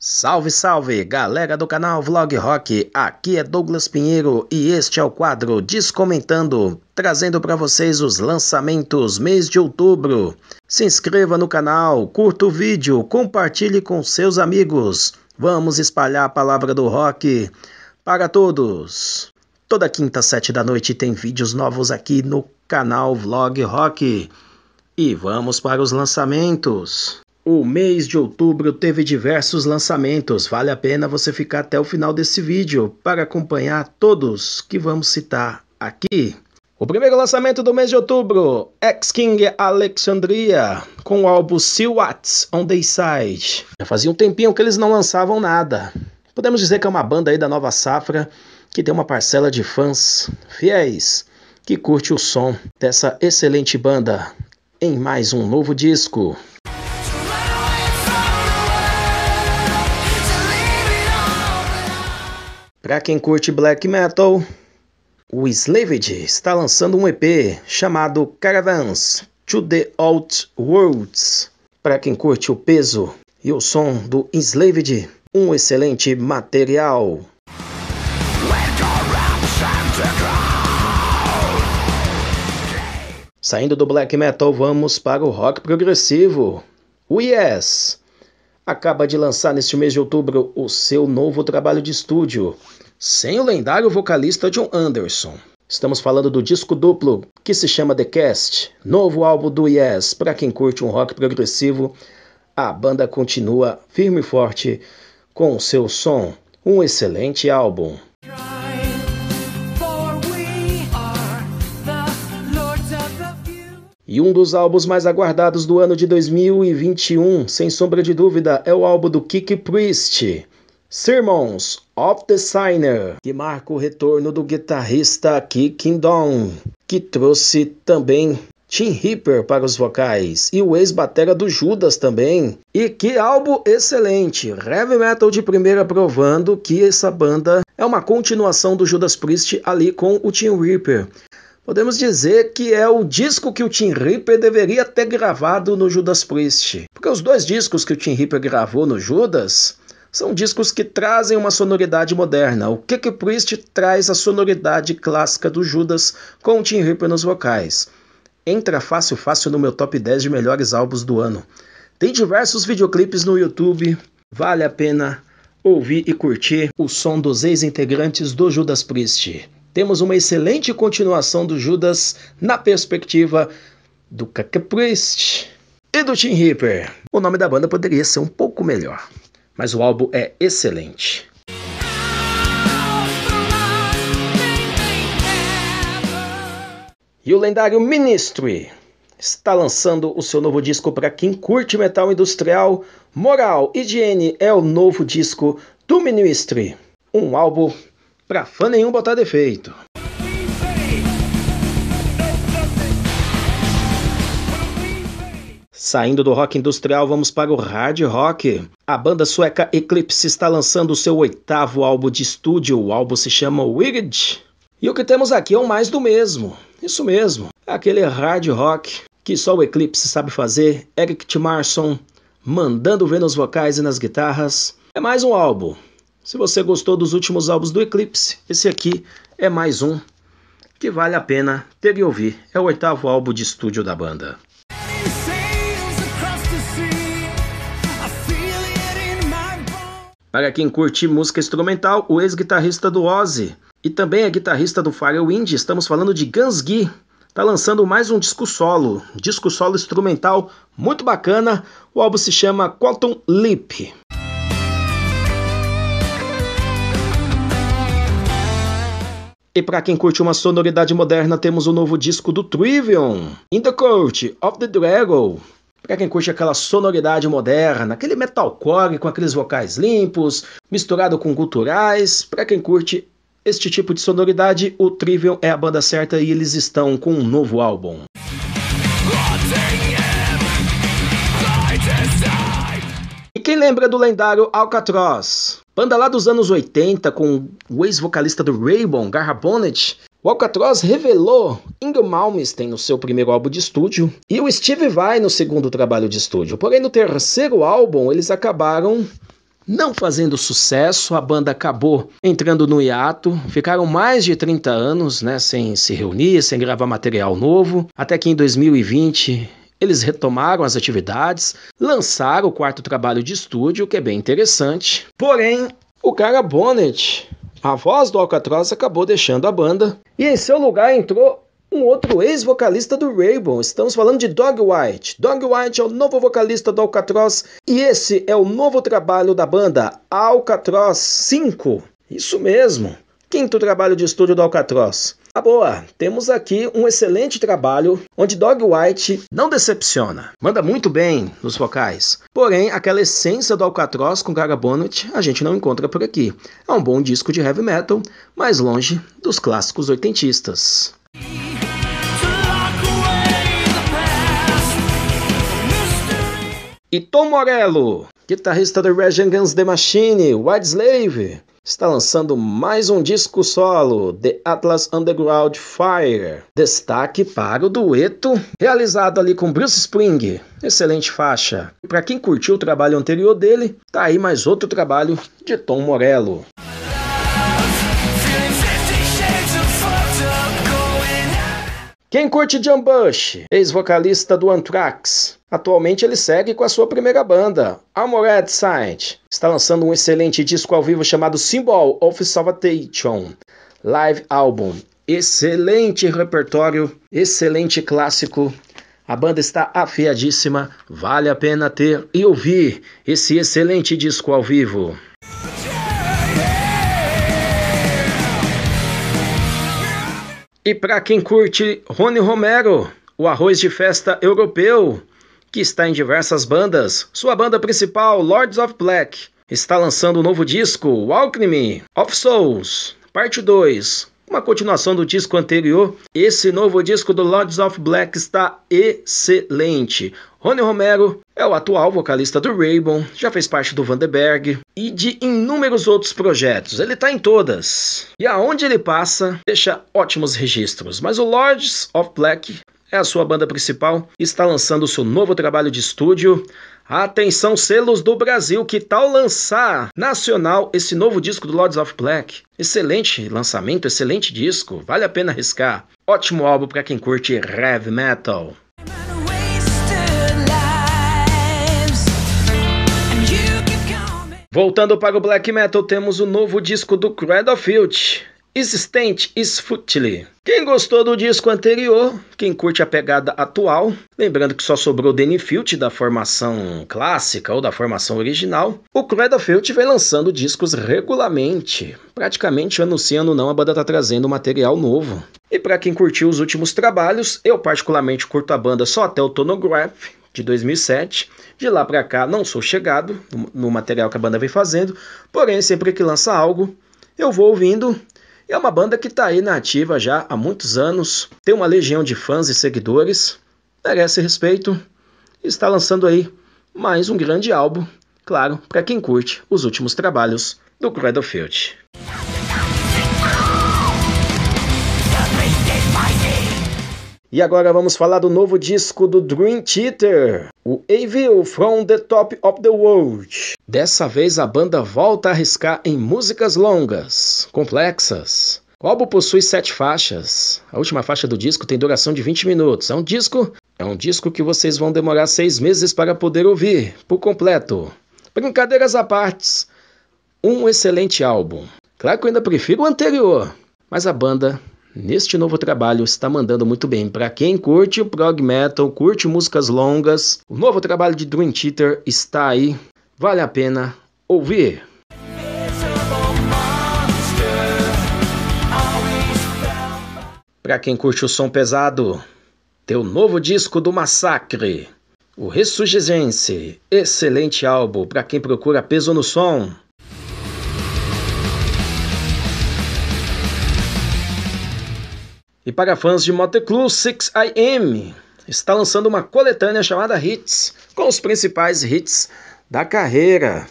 Salve, salve, galera do canal Vlog Rock. Aqui é Douglas Pinheiro e este é o quadro Descomentando, trazendo para vocês os lançamentos mês de outubro. Se inscreva no canal, curta o vídeo, compartilhe com seus amigos. Vamos espalhar a palavra do rock para todos. Toda quinta sete da noite tem vídeos novos aqui no canal Vlog Rock. E vamos para os lançamentos. O mês de outubro teve diversos lançamentos, vale a pena você ficar até o final desse vídeo para acompanhar todos que vamos citar aqui. O primeiro lançamento do mês de outubro, X-King Alexandria, com o álbum Silhouettes What's on the Side. Já fazia um tempinho que eles não lançavam nada. Podemos dizer que é uma banda aí da nova safra, que tem uma parcela de fãs fiéis, que curte o som dessa excelente banda em mais um novo disco. Para quem curte black metal, o Slaved está lançando um EP chamado Caravans to the Out Worlds. Para quem curte o peso e o som do Slaved, um excelente material. Saindo do black metal, vamos para o rock progressivo. O Yes! acaba de lançar neste mês de outubro o seu novo trabalho de estúdio, sem o lendário vocalista John Anderson. Estamos falando do disco duplo, que se chama The Cast, novo álbum do Yes. Para quem curte um rock progressivo, a banda continua firme e forte com o seu som. Um excelente álbum. E um dos álbuns mais aguardados do ano de 2021, sem sombra de dúvida, é o álbum do Kiki Priest, Sermons of the Signer, que marca o retorno do guitarrista Kicking Down, que trouxe também Tim Reaper para os vocais e o ex-batera do Judas também. E que álbum excelente! Heavy metal de primeira provando que essa banda é uma continuação do Judas Priest ali com o Tim Reaper. Podemos dizer que é o disco que o Tim Reaper deveria ter gravado no Judas Priest, porque os dois discos que o Tim Reaper gravou no Judas são discos que trazem uma sonoridade moderna. O Kick Priest traz a sonoridade clássica do Judas com o Tim Reaper nos vocais. Entra fácil fácil no meu top 10 de melhores álbuns do ano. Tem diversos videoclipes no YouTube, vale a pena ouvir e curtir o som dos ex-integrantes do Judas Priest temos uma excelente continuação do Judas na perspectiva do Kaka Priest e do Tim Reaper. O nome da banda poderia ser um pouco melhor, mas o álbum é excelente. E o lendário Ministry está lançando o seu novo disco para quem curte metal industrial. Moral Higiene é o novo disco do Ministry, um álbum pra fã nenhum botar defeito. Saindo do rock industrial, vamos para o hard rock. A banda sueca Eclipse está lançando o seu oitavo álbum de estúdio. O álbum se chama Wicked E o que temos aqui é o mais do mesmo. Isso mesmo, aquele hard rock que só o Eclipse sabe fazer. Eric Timarson mandando ver nos vocais e nas guitarras. É mais um álbum. Se você gostou dos últimos álbuns do Eclipse, esse aqui é mais um que vale a pena ter e ouvir. É o oitavo álbum de estúdio da banda. Para quem curte música instrumental, o ex-guitarrista do Ozzy e também a é guitarrista do Firewind, estamos falando de Gui, está lançando mais um disco solo, disco solo instrumental muito bacana. O álbum se chama Quantum Leap. E para quem curte uma sonoridade moderna, temos o novo disco do Trivium, In the Court of the Dragon. Para quem curte aquela sonoridade moderna, aquele metalcore com aqueles vocais limpos, misturado com culturais, para quem curte este tipo de sonoridade, o Trivium é a banda certa e eles estão com um novo álbum. E quem lembra do lendário Alcatraz? Banda lá dos anos 80 com o ex-vocalista do Raybon, Garra Bonnet, o Alcatraz revelou Ingo Malmsteen no seu primeiro álbum de estúdio e o Steve Vai no segundo trabalho de estúdio. Porém, no terceiro álbum, eles acabaram não fazendo sucesso, a banda acabou entrando no hiato, ficaram mais de 30 anos né, sem se reunir, sem gravar material novo, até que em 2020 eles retomaram as atividades, lançaram o quarto trabalho de estúdio, que é bem interessante. Porém, o cara Bonnet, a voz do Alcatraz, acabou deixando a banda e em seu lugar entrou um outro ex-vocalista do Rainbow. Estamos falando de Dog White. Dog White é o novo vocalista do Alcatraz e esse é o novo trabalho da banda Alcatraz 5. Isso mesmo. Quinto trabalho de estúdio do Alcatraz. Ah, boa, temos aqui um excelente trabalho onde Dog White não decepciona. Manda muito bem nos vocais. Porém, aquela essência do Alcatroz com Gaga Bonnet a gente não encontra por aqui. É um bom disco de heavy metal, mais longe dos clássicos oitentistas. E Tom Morello, guitarrista do Rage Against the Machine, White Slave, está lançando mais um disco solo, The Atlas Underground Fire. Destaque para o dueto realizado ali com Bruce Spring. Excelente faixa. Para quem curtiu o trabalho anterior dele, tá aí mais outro trabalho de Tom Morello. Quem curte John Bush, ex-vocalista do Anthrax, atualmente ele segue com a sua primeira banda, Amored Sight. Está lançando um excelente disco ao vivo chamado Symbol of Salvation, live album. Excelente repertório, excelente clássico a banda está afiadíssima, vale a pena ter e ouvir esse excelente disco ao vivo. E para quem curte Rony Romero, o arroz de festa europeu, que está em diversas bandas, sua banda principal, Lords of Black, está lançando o um novo disco, Alchemy of Souls, parte 2. Uma continuação do disco anterior, esse novo disco do Lords of Black está excelente. Rony Romero é o atual vocalista do Raybon, já fez parte do Vanderberg e de inúmeros outros projetos. Ele está em todas. E aonde ele passa, deixa ótimos registros. Mas o Lords of Black é a sua banda principal e está lançando seu novo trabalho de estúdio. Atenção, selos do Brasil, que tal lançar nacional esse novo disco do Lords of Black? Excelente lançamento, excelente disco, vale a pena arriscar. Ótimo álbum para quem curte heavy metal. Voltando para o black metal, temos o novo disco do of Cradlefield, existente Sfutli. Quem gostou do disco anterior, quem curte a pegada atual, lembrando que só sobrou Danny Field da formação clássica ou da formação original, o Field vem lançando discos regularmente, praticamente anunciando não a banda está trazendo material novo. E para quem curtiu os últimos trabalhos, eu particularmente curto a banda só até o Tonograph, de 2007. De lá para cá não sou chegado no material que a banda vem fazendo, porém sempre que lança algo, eu vou ouvindo é uma banda que está aí na ativa já há muitos anos, tem uma legião de fãs e seguidores, merece respeito está lançando aí mais um grande álbum, claro, para quem curte os últimos trabalhos do Cradlefield. E agora vamos falar do novo disco do Dream Theater, o Evil From the Top of the World. Dessa vez a banda volta a arriscar em músicas longas, complexas. O álbum possui sete faixas. A última faixa do disco tem duração de 20 minutos. É um disco, é um disco que vocês vão demorar seis meses para poder ouvir por completo. Brincadeiras à parte, um excelente álbum. Claro que eu ainda prefiro o anterior, mas a banda neste novo trabalho está mandando muito bem. Para quem curte prog metal, curte músicas longas, o novo trabalho de Dream Theater está aí, vale a pena ouvir. Para quem curte o som pesado, teu novo disco do Massacre, o Ressurgência, excelente álbum para quem procura peso no som. E para fãs de motoclube, 6AM está lançando uma coletânea chamada Hits, com os principais hits da carreira.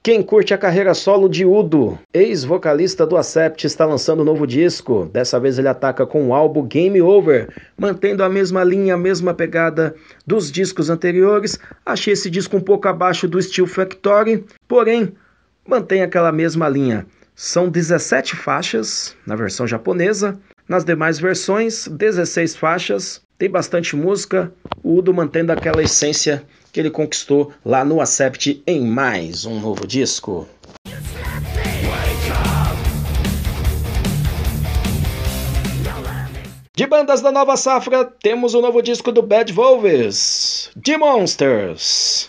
Quem curte a carreira solo de Udo, ex-vocalista do Acept, está lançando um novo disco. Dessa vez ele ataca com o álbum Game Over, mantendo a mesma linha, a mesma pegada dos discos anteriores. Achei esse disco um pouco abaixo do Steel Factory, porém mantém aquela mesma linha. São 17 faixas na versão japonesa, nas demais versões, 16 faixas, tem bastante música, o Udo mantendo aquela essência que ele conquistou lá no Accept em mais um novo disco. De bandas da nova safra, temos o novo disco do Bad Wolves, The Monsters.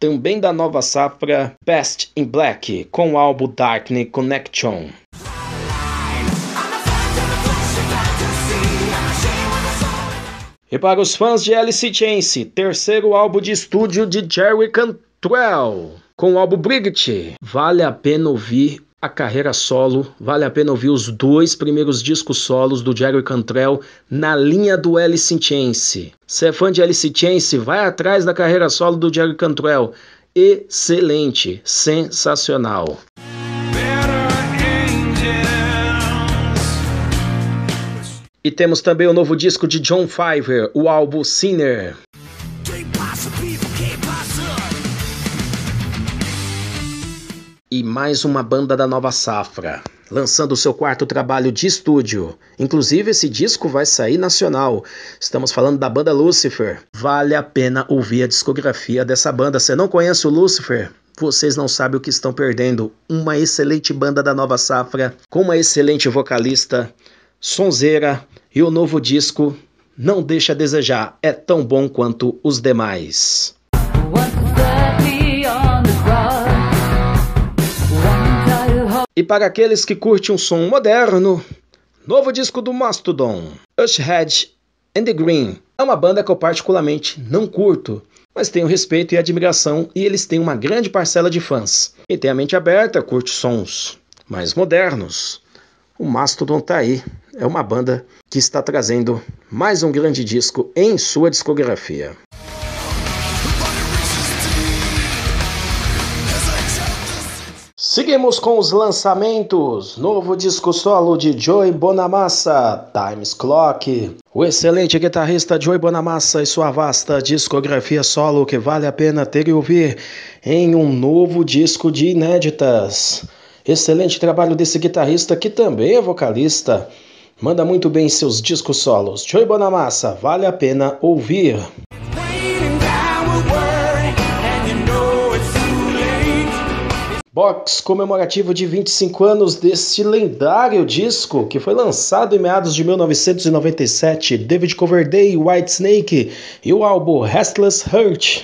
também da nova safra Best in Black, com o álbum Darkness Connection. E para os fãs de Alice Chance, terceiro álbum de estúdio de Jerry Cantrell, com o álbum Brigitte, vale a pena ouvir a carreira solo. Vale a pena ouvir os dois primeiros discos solos do Jerry Cantrell na linha do Alice in Chains. Se é fã de Alice in Chains, vai atrás da carreira solo do Jerry Cantrell. Excelente, sensacional. E temos também o novo disco de John Fiverr, o álbum Sinner. e mais uma banda da nova safra, lançando seu quarto trabalho de estúdio. Inclusive, esse disco vai sair nacional. Estamos falando da banda Lucifer. Vale a pena ouvir a discografia dessa banda. Você não conhece o Lucifer? Vocês não sabem o que estão perdendo. Uma excelente banda da nova safra, com uma excelente vocalista, sonzeira e o novo disco não deixa a desejar. É tão bom quanto os demais. What's para aqueles que curtem um som moderno, novo disco do Mastodon, Ushhead and the Green. É uma banda que eu particularmente não curto, mas tenho respeito e admiração e eles têm uma grande parcela de fãs. Quem tem a mente aberta curte sons mais modernos. O Mastodon tá aí. É uma banda que está trazendo mais um grande disco em sua discografia. Seguimos com os lançamentos. Novo disco solo de Joey Bonamassa, Times Clock. O excelente guitarrista Joey Bonamassa e sua vasta discografia solo que vale a pena ter e ouvir em um novo disco de inéditas. Excelente trabalho desse guitarrista que também é vocalista. Manda muito bem seus discos solos. Joey Bonamassa, vale a pena ouvir. Box comemorativo de 25 anos desse lendário disco que foi lançado em meados de 1997, David Coverdale, Whitesnake e o álbum Restless Heart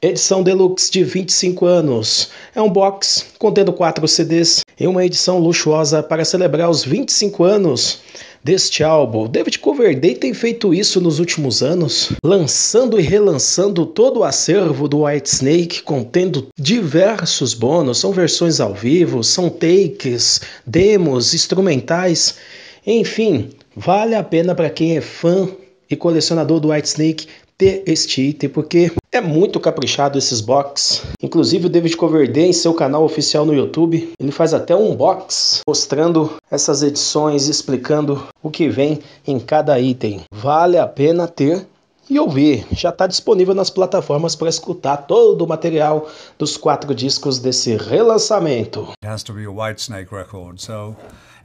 edição deluxe de 25 anos. É um box contendo quatro CDs e uma edição luxuosa para celebrar os 25 anos deste álbum. David Coverdale tem feito isso nos últimos anos, lançando e relançando todo o acervo do Whitesnake, contendo diversos bônus, são versões ao vivo, são takes, demos, instrumentais, enfim, vale a pena para quem é fã e colecionador do Whitesnake ter este item, porque é muito caprichado esses box. Inclusive o David Coverdale em seu canal oficial no YouTube, ele faz até um box mostrando essas edições, explicando o que vem em cada item. Vale a pena ter e ouvir. Já está disponível nas plataformas para escutar todo o material dos quatro discos desse relançamento. has to be a record, so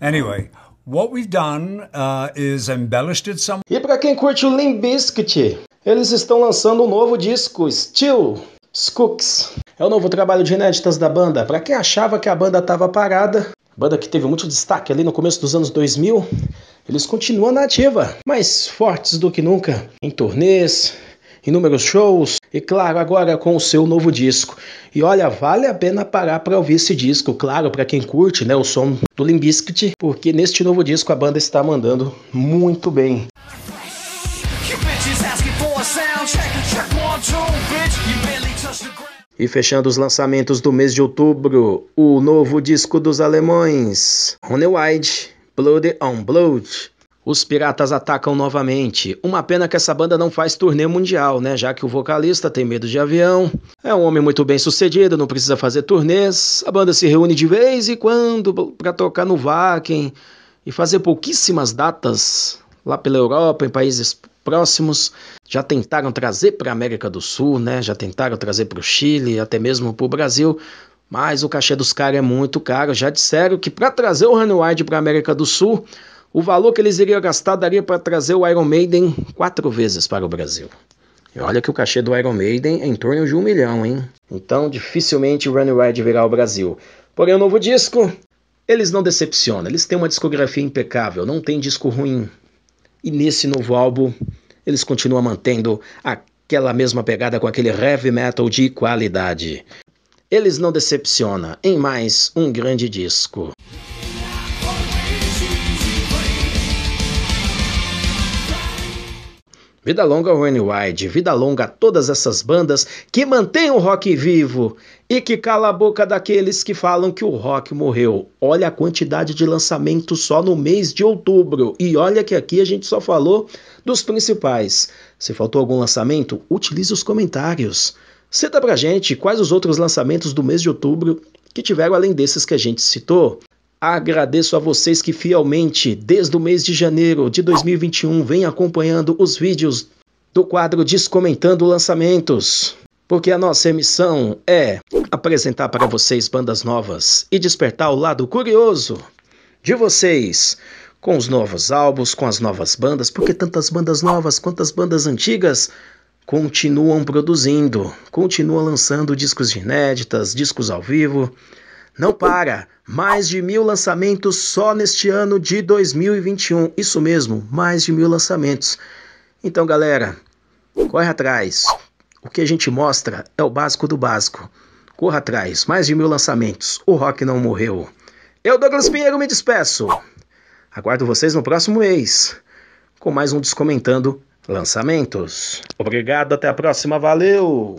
anyway, What we've done uh, is embellished it some... E para quem curte o Limp Bizkit, eles estão lançando um novo disco, Still Skooks. É o novo trabalho de inéditas da banda. Para quem achava que a banda estava parada, banda que teve muito destaque ali no começo dos anos 2000, eles continuam na ativa, mais fortes do que nunca, em turnês, inúmeros shows e claro, agora com o seu novo disco. E olha, vale a pena parar para ouvir esse disco, claro, para quem curte, né, o som do Limbiskit, porque neste novo disco a banda está mandando muito bem. E fechando os lançamentos do mês de outubro, o novo disco dos alemães, Rony Wide, Blood on Blood. Os Piratas atacam novamente. Uma pena que essa banda não faz turnê mundial, né? Já que o vocalista tem medo de avião. É um homem muito bem sucedido, não precisa fazer turnês. A banda se reúne de vez em quando para tocar no Wacken e fazer pouquíssimas datas lá pela Europa, em países próximos, já tentaram trazer para a América do Sul, né? já tentaram trazer para o Chile, até mesmo para o Brasil, mas o cachê dos caras é muito caro. Já disseram que para trazer o Honey Wide para a América do Sul, o valor que eles iriam gastar daria para trazer o Iron Maiden quatro vezes para o Brasil. E olha que o cachê do Iron Maiden é em torno de um milhão, hein? Então dificilmente o Runny Ride virá ao Brasil. Porém, o novo disco, eles não decepcionam, eles têm uma discografia impecável, não tem disco ruim. E nesse novo álbum, eles continuam mantendo aquela mesma pegada com aquele heavy metal de qualidade. Eles não decepcionam em mais um grande disco. Vida longa ao Wayne Wide, vida longa a todas essas bandas que mantêm o rock vivo e que cala a boca daqueles que falam que o rock morreu. Olha a quantidade de lançamentos só no mês de outubro e olha que aqui a gente só falou dos principais. Se faltou algum lançamento, utilize os comentários. Cita pra gente quais os outros lançamentos do mês de outubro que tiveram além desses que a gente citou. Agradeço a vocês que fielmente, desde o mês de janeiro de 2021, vem acompanhando os vídeos do quadro Descomentando Lançamentos. Porque a nossa emissão é apresentar para vocês bandas novas e despertar o lado curioso de vocês com os novos álbuns, com as novas bandas, porque tantas bandas novas quantas bandas antigas continuam produzindo, continuam lançando discos de inéditas, discos ao vivo, não para! Mais de mil lançamentos só neste ano de 2021. Isso mesmo, mais de mil lançamentos. Então, galera, corre atrás. O que a gente mostra é o básico do básico. Corra atrás, mais de mil lançamentos. O rock não morreu. Eu, Douglas Pinheiro, me despeço. Aguardo vocês no próximo mês com mais um Descomentando Lançamentos. Obrigado, até a próxima, valeu!